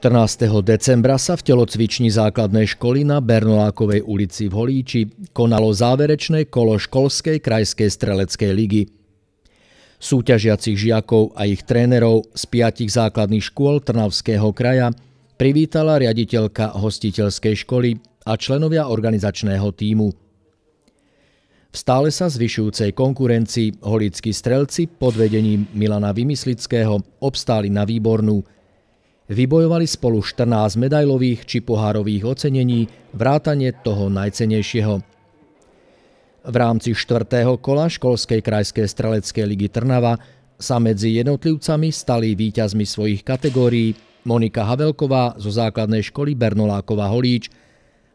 14. decembra sa v telocvični základnej školy na Bernolákovej ulici v Holíči konalo záverečné kolo školskej krajskej streleckej ligy. Súťažiacich žiakov a ich trénerov z piatich základných škôl Trnavského kraja privítala riaditeľka hostiteľskej školy a členovia organizačného týmu. V stále sa zvyšujúcej konkurencii holickí strelci pod vedením Milana Vymyslického obstáli na výbornú Vybojovali spolu 14 medajlových či pohárových ocenení, vrátane toho najcenejšieho. V rámci štvrtého kola školskej krajskej streleckej ligy Trnava sa medzi jednotlivcami stali víťazmi svojich kategórií Monika Havelková zo základnej školy Bernoláková Holíč,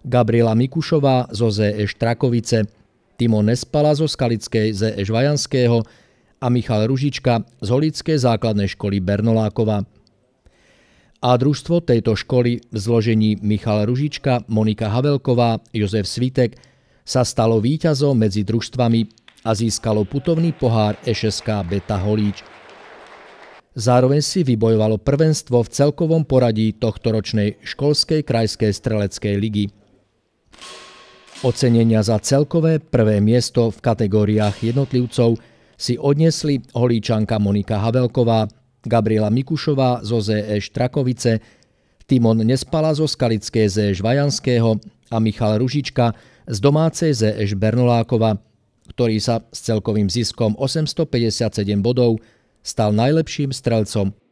Gabriela Mikušová zo ZE Štrakovice, Timo Nespala zo Skalickej ZE Žvajanského a Michal Ružička z Holíckej základnej školy Bernoláková a družstvo tejto školy v zložení Michal Ružička, Monika Havelková, Jozef Svitek sa stalo víťazom medzi družstvami a získalo putovný pohár Ešeská Beta Holíč. Zároveň si vybojovalo prvenstvo v celkovom poradí tohto ročnej školskej krajskej streleckej ligy. Ocenenia za celkové prvé miesto v kategóriách jednotlivcov si odnesli holíčanka Monika Havelková, Gabriela Mikušová zo ZE e. Štrakovice, Timon Nespala zo Skalické ZE Žvajanského a Michal Ružička z domácej ZE Bernolákova, ktorý sa s celkovým ziskom 857 bodov stal najlepším strelcom